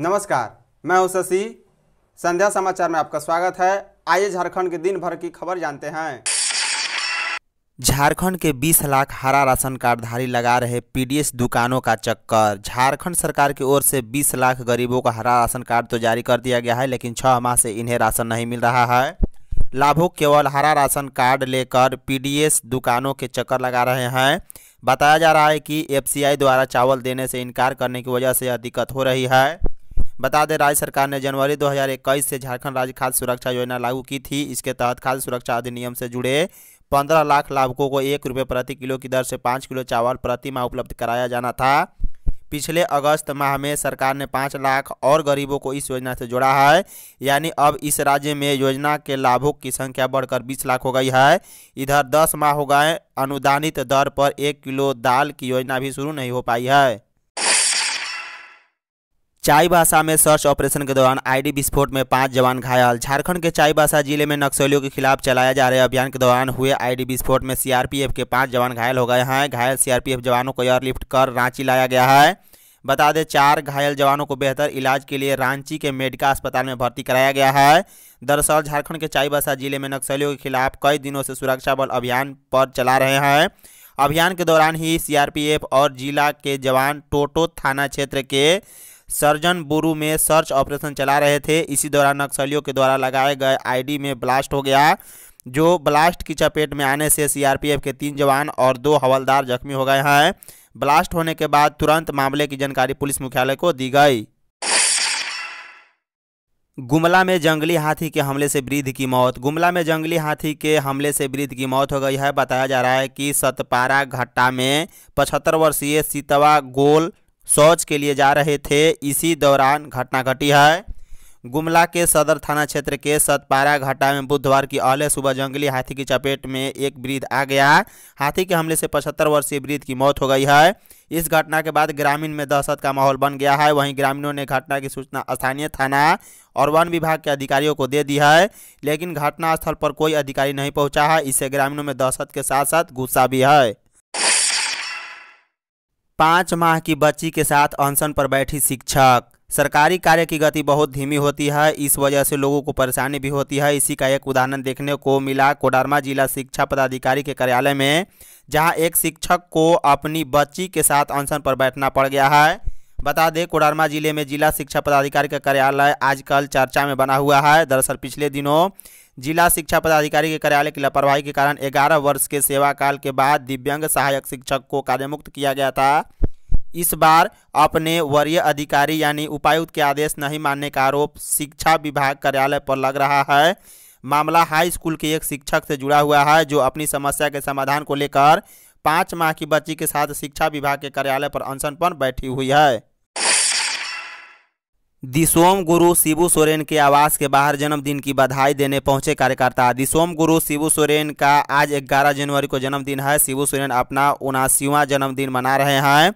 नमस्कार मैं हूं शशि संध्या समाचार में आपका स्वागत है आइए झारखंड के दिन भर की खबर जानते हैं झारखंड के 20 लाख हरा राशन कार्डधारी लगा रहे पीडीएस दुकानों का चक्कर झारखंड सरकार की ओर से 20 लाख गरीबों का हरा राशन कार्ड तो जारी कर दिया गया है लेकिन छह माह से इन्हें राशन नहीं मिल रहा है लाभुक केवल हरा राशन कार्ड लेकर पीडीएस दुकानों के चक्कर लगा रहे हैं बताया जा रहा है कि एफसीआई द्वारा चावल देने से इनकार करने की वजह से यह दिक्कत हो रही है बता दें राज्य सरकार ने जनवरी 2021 से झारखंड राज्य खाद्य सुरक्षा योजना लागू की थी इसके तहत खाद्य सुरक्षा अधिनियम से जुड़े पंद्रह लाख लाभुकों को एक रुपये प्रति किलो की दर से पाँच किलो चावल प्रति माह उपलब्ध कराया जाना था पिछले अगस्त माह में सरकार ने पाँच लाख और गरीबों को इस योजना से जोड़ा है यानी अब इस राज्य में योजना के लाभों की संख्या बढ़कर बीस लाख हो गई है इधर दस माह हो गए अनुदानित दर पर एक किलो दाल की योजना भी शुरू नहीं हो पाई है चाईबासा में सर्च ऑपरेशन के दौरान आईडी विस्फोट में पांच जवान घायल झारखंड के चाईबासा जिले में नक्सलियों के खिलाफ चलाया जा रहे अभियान के दौरान हुए आईडी विस्फोट में सीआरपीएफ के पांच जवान घायल हो गए हैं घायल सीआरपीएफ जवानों को एयरलिफ्ट कर रांची लाया गया है बता दें चार घायल जवानों को बेहतर इलाज के लिए रांची के मेडिका अस्पताल में भर्ती कराया गया है दरअसल झारखंड के चाईबासा जिले में नक्सलियों के खिलाफ कई दिनों से सुरक्षा बल अभियान पर चला रहे हैं अभियान के दौरान ही सीआरपीएफ और जिला के जवान टोटो थाना क्षेत्र के सर्जन बुरू में सर्च ऑपरेशन चला रहे थे इसी दौरान नक्सलियों के द्वारा लगाए गए आईडी में ब्लास्ट हो गया जो ब्लास्ट की चपेट में आने से सीआरपीएफ के तीन जवान और दो हवलदार जख्मी हो गए हैं ब्लास्ट होने के बाद तुरंत मामले की जानकारी पुलिस मुख्यालय को दी गई गुमला में जंगली हाथी के हमले से वृद्ध की मौत गुमला में जंगली हाथी के हमले से वृद्ध की मौत हो गई है बताया जा रहा है कि सतपारा घट्टा में पचहत्तर वर्षीय सीतवा गोल शौच के लिए जा रहे थे इसी दौरान घटना घटी है गुमला के सदर थाना क्षेत्र के सतपारा घाटा में बुधवार की अहले सुबह जंगली हाथी की चपेट में एक वृद्ध आ गया हाथी के हमले से 75 वर्षीय वृद्ध की मौत हो गई है इस घटना के बाद ग्रामीण में दहशत का माहौल बन गया है वहीं ग्रामीणों ने घटना की सूचना स्थानीय थाना और वन विभाग के अधिकारियों को दे दी है लेकिन घटनास्थल पर कोई अधिकारी नहीं पहुँचा है इससे ग्रामीणों में दहशत के साथ साथ गुस्सा भी है पाँच माह की बच्ची के साथ अनशन पर बैठी शिक्षक सरकारी कार्य की गति बहुत धीमी होती है इस वजह से लोगों को परेशानी भी होती है इसी का एक उदाहरण देखने को मिला कोडरमा जिला शिक्षा पदाधिकारी के कार्यालय में जहां एक शिक्षक को अपनी बच्ची के साथ अनशन पर बैठना पड़ गया है बता दें कोडरमा जिले में जिला शिक्षा पदाधिकारी का कार्यालय आजकल चर्चा में बना हुआ है दरअसल पिछले दिनों जिला शिक्षा पदाधिकारी के कार्यालय की लापरवाही के कारण 11 वर्ष के सेवाकाल के बाद दिव्यांग सहायक शिक्षक को कार्यमुक्त किया गया था इस बार अपने वरीय अधिकारी यानी उपायुक्त के आदेश नहीं मानने का आरोप शिक्षा विभाग कार्यालय पर लग रहा है मामला हाई स्कूल के एक शिक्षक से जुड़ा हुआ है जो अपनी समस्या के समाधान को लेकर पाँच माह की बच्ची के साथ शिक्षा विभाग के कार्यालय पर अनशन पर बैठी हुई है दिसोम गुरु शिबू सोरेन के आवास के बाहर जन्मदिन की बधाई देने पहुंचे कार्यकर्ता दिसोम गुरु शिबू सोरेन का आज 11 जनवरी को जन्मदिन है शिबू सोरेन अपना उनासीवा जन्मदिन मना रहे हैं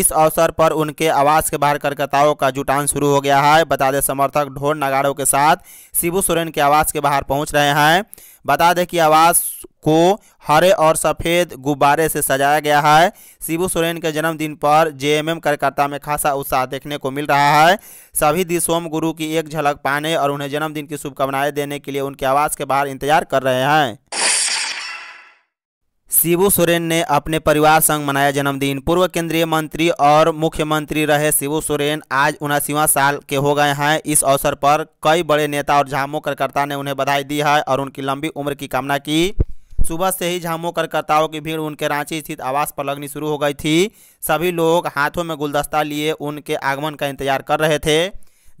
इस अवसर पर उनके आवास के बाहर कार्यकर्ताओं का जुटान शुरू हो गया है बता दें समर्थक ढोल नगाड़ों के साथ शिबू सोरेन के आवास के बाहर पहुंच रहे हैं बता दें कि आवास को हरे और सफ़ेद गुब्बारे से सजाया गया है शिबू सोरेन के जन्मदिन पर जेएमएम कार्यकर्ता में खासा उत्साह देखने को मिल रहा है सभी दी सोम गुरु की एक झलक पाने और उन्हें जन्मदिन की शुभकामनाएं देने के लिए उनके आवास के बाहर इंतजार कर रहे हैं शिबू सोरेन ने अपने परिवार संग मनाया जन्मदिन पूर्व केंद्रीय मंत्री और मुख्यमंत्री रहे शिबू सोरेन आज उनासीवा साल के हो गए हैं इस अवसर पर कई बड़े नेता और झामो कार्यकर्ता ने उन्हें बधाई दी है और उनकी लंबी उम्र की कामना की सुबह से ही झामो कार्यकर्ताओं की भीड़ उनके रांची स्थित आवास पर लगनी शुरू हो गई थी सभी लोग हाथों में गुलदस्ता लिए उनके आगमन का इंतजार कर रहे थे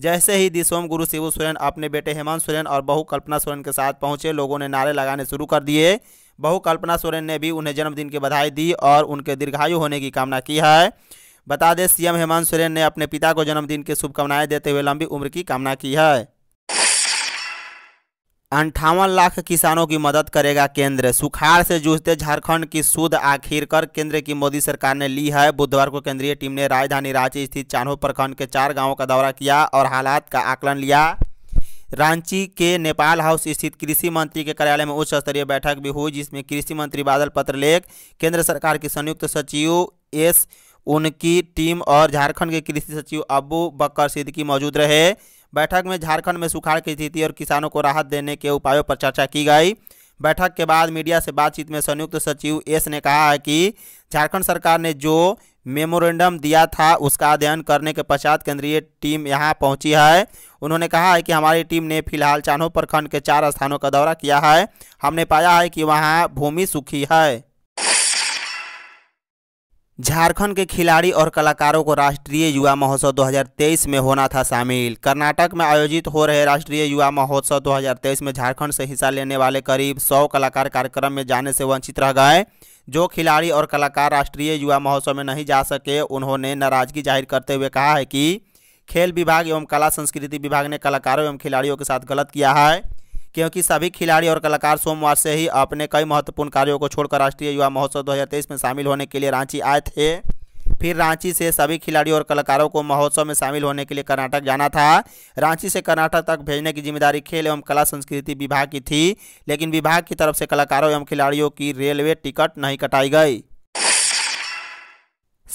जैसे ही दिसोम गुरु शिवू सोरेन अपने बेटे हेमंत सोरेन और बहू कल्पना सोरेन के साथ पहुंचे लोगों ने नारे लगाने शुरू कर दिए बहू कल्पना सोरेन ने भी उन्हें जन्मदिन की बधाई दी और उनके दीर्घायु होने की कामना की है बता दें सीएम हेमंत सोरेन ने अपने पिता को जन्मदिन की शुभकामनाएं देते हुए लंबी उम्र की कामना की है अंठावन लाख किसानों की मदद करेगा केंद्र सुखाड़ से जूझते झारखंड की सुध कर केंद्र की मोदी सरकार ने ली है बुधवार को केंद्रीय टीम ने राजधानी रांची स्थित चान्हो प्रखंड के चार गांवों का दौरा किया और हालात का आकलन लिया रांची के नेपाल हाउस स्थित कृषि मंत्री के कार्यालय में उच्च स्तरीय बैठक भी हुई जिसमें कृषि मंत्री बादल पत्रलेख केंद्र सरकार के संयुक्त सचिव एस उनकी टीम और झारखंड के कृषि सचिव अबू बकर सिद्दीकी मौजूद रहे बैठक में झारखंड में सुखाड़ की स्थिति और किसानों को राहत देने के उपायों पर चर्चा की गई बैठक के बाद मीडिया से बातचीत में संयुक्त सचिव एस ने कहा है कि झारखंड सरकार ने जो मेमोरेंडम दिया था उसका अध्ययन करने के पश्चात केंद्रीय टीम यहां पहुंची है उन्होंने कहा है कि हमारी टीम ने फिलहाल चानो प्रखंड के चार स्थानों का दौरा किया है हमने पाया है कि वहां भूमि सूखी है झारखंड के खिलाड़ी और कलाकारों को राष्ट्रीय युवा महोत्सव 2023 में होना था शामिल कर्नाटक में आयोजित हो रहे राष्ट्रीय युवा महोत्सव 2023 में झारखंड से हिस्सा लेने वाले करीब 100 कलाकार कार्यक्रम में जाने से वंचित रह गए जो खिलाड़ी और कलाकार राष्ट्रीय युवा महोत्सव में नहीं जा सके उन्होंने नाराजगी जाहिर करते हुए कहा है कि खेल विभाग एवं कला संस्कृति विभाग ने कलाकारों एवं खिलाड़ियों के साथ गलत किया है क्योंकि सभी खिलाड़ी और कलाकार सोमवार से ही अपने कई महत्वपूर्ण कार्यों को छोड़कर राष्ट्रीय युवा महोत्सव 2023 में शामिल होने के लिए रांची आए थे फिर रांची से सभी खिलाड़ियों और कलाकारों को महोत्सव में शामिल होने के लिए कर्नाटक जाना था रांची से कर्नाटक तक भेजने की जिम्मेदारी खेल एवं कला संस्कृति विभाग की थी लेकिन विभाग की तरफ से कलाकारों एवं खिलाड़ियों की रेलवे टिकट नहीं कटाई गई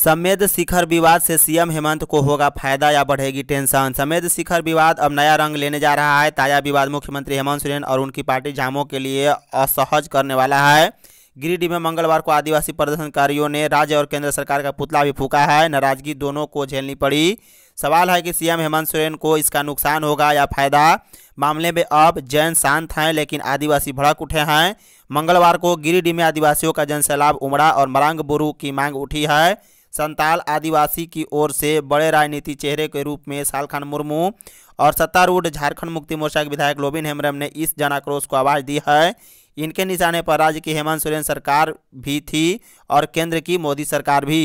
समेद शिखर विवाद से सीएम हेमंत को होगा फायदा या बढ़ेगी टेंशन समेद शिखर विवाद अब नया रंग लेने जा रहा है ताजा विवाद मुख्यमंत्री हेमंत सोरेन और उनकी पार्टी झामों के लिए असहज करने वाला है गिरिडीह में मंगलवार को आदिवासी प्रदर्शनकारियों ने राज्य और केंद्र सरकार का पुतला भी फूका है नाराजगी दोनों को झेलनी पड़ी सवाल है कि सीएम हेमंत सोरेन को इसका नुकसान होगा या फायदा मामले में अब जैन शांत हैं लेकिन आदिवासी भड़क उठे हैं मंगलवार को गिरिडीह में आदिवासियों का जनसैलाब उमड़ा और मरांग बुरू की मांग उठी है संताल आदिवासी की ओर से बड़े राजनीति चेहरे के रूप में सालखान मुर्मू और सत्तारूढ़ झारखंड मुक्ति मोर्चा के विधायक लोबिन हेमरम ने इस जन आक्रोश को आवाज़ दी है इनके निशाने पर राज्य की हेमंत सोरेन सरकार भी थी और केंद्र की मोदी सरकार भी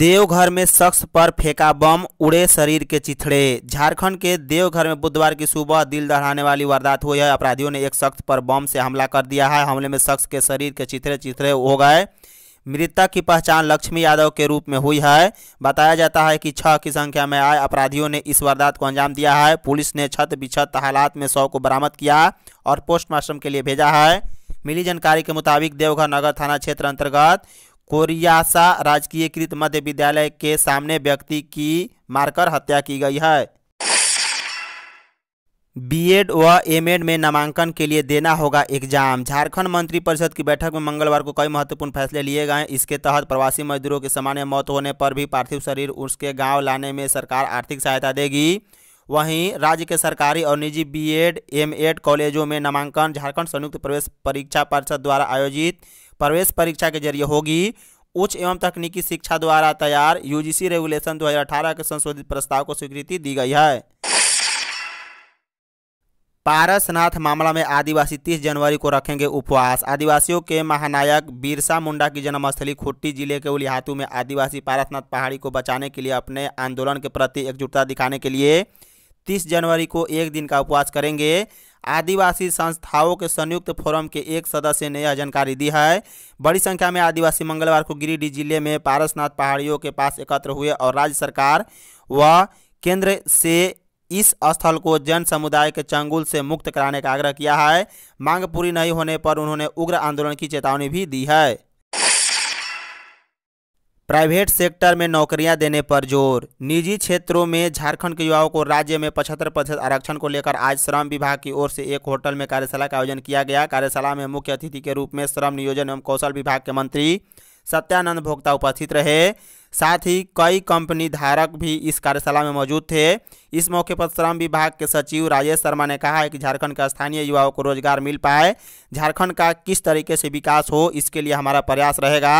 देवघर में शख्स पर फेंका बम उड़े शरीर के चिथड़े झारखंड के देवघर में बुधवार की सुबह दिल दहराने वाली वारदात हुई है अपराधियों ने एक शख्स पर बम से हमला कर दिया है हमले में शख्स के शरीर के चिथड़े चिथड़े हो गए मृतक की पहचान लक्ष्मी यादव के रूप में हुई है बताया जाता है कि छह की संख्या में आए अपराधियों ने इस वारदात को अंजाम दिया है पुलिस ने छत बिछत हालात में शव को बरामद किया और पोस्टमार्टम के लिए भेजा है मिली जानकारी के मुताबिक देवघर नगर थाना क्षेत्र अंतर्गत कोरियासा राजकीयकृत मध्य विद्यालय के सामने व्यक्ति की मारकर हत्या की गई है बीएड व एमएड में नामांकन के लिए देना होगा एग्जाम झारखंड मंत्रिपरिषद की बैठक में मंगलवार को कई महत्वपूर्ण फैसले लिए गए इसके तहत प्रवासी मजदूरों के सामान्य मौत होने पर भी पार्थिव शरीर उसके गांव लाने में सरकार आर्थिक सहायता देगी वहीं राज्य के सरकारी और निजी बीएड एमएड कॉलेजों में नामांकन झारखंड संयुक्त प्रवेश परीक्षा परिषद द्वारा आयोजित प्रवेश परीक्षा के जरिए होगी उच्च एवं तकनीकी शिक्षा द्वारा तैयार यूजीसी रेगुलेशन 2018 के संशोधित प्रस्ताव को स्वीकृति दी गई है पारसनाथ मामला में आदिवासी 30 जनवरी को रखेंगे उपवास आदिवासियों के महानायक बिरसा मुंडा की जन्मस्थली खुट्टी जिले के उलिहातू में आदिवासी पारसनाथ पहाड़ी को बचाने के लिए अपने आंदोलन के प्रति एकजुटता दिखाने के लिए 30 जनवरी को एक दिन का उपवास करेंगे आदिवासी संस्थाओं के संयुक्त फोरम के एक सदस्य ने यह जानकारी दी है बड़ी संख्या में आदिवासी मंगलवार को गिरिडीह जिले में पारसनाथ पहाड़ियों के पास एकत्र हुए और राज्य सरकार व केंद्र से इस स्थल को जन समुदाय के चंगुल से मुक्त कराने का आग्रह किया है मांग पूरी नहीं होने पर उन्होंने उग्र आंदोलन की चेतावनी भी दी है प्राइवेट सेक्टर में नौकरियां देने पर जोर निजी क्षेत्रों में झारखंड के युवाओं को राज्य में पचहत्तर प्रतिशत आरक्षण को लेकर आज श्रम विभाग की ओर से एक होटल में कार्यशाला का आयोजन किया गया कार्यशाला में मुख्य अतिथि के रूप में श्रम नियोजन एवं कौशल विभाग के मंत्री सत्यानंद भोक्ता उपस्थित रहे साथ ही कई कंपनी धारक भी इस कार्यशाला में मौजूद थे इस मौके पर श्रम विभाग के सचिव राजेश शर्मा ने कहा है कि झारखंड के स्थानीय युवाओं को रोजगार मिल पाए झारखंड का किस तरीके से विकास हो इसके लिए हमारा प्रयास रहेगा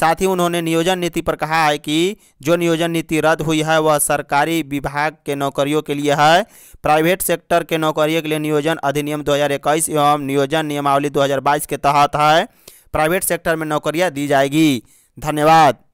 साथ ही उन्होंने नियोजन नीति पर कहा है कि जो नियोजन नीति रद्द हुई है वह सरकारी विभाग के नौकरियों के लिए है प्राइवेट सेक्टर के नौकरियों के लिए नियोजन अधिनियम 2021 एवं नियोजन नियमावली 2022 के तहत है प्राइवेट सेक्टर में नौकरियाँ दी जाएगी धन्यवाद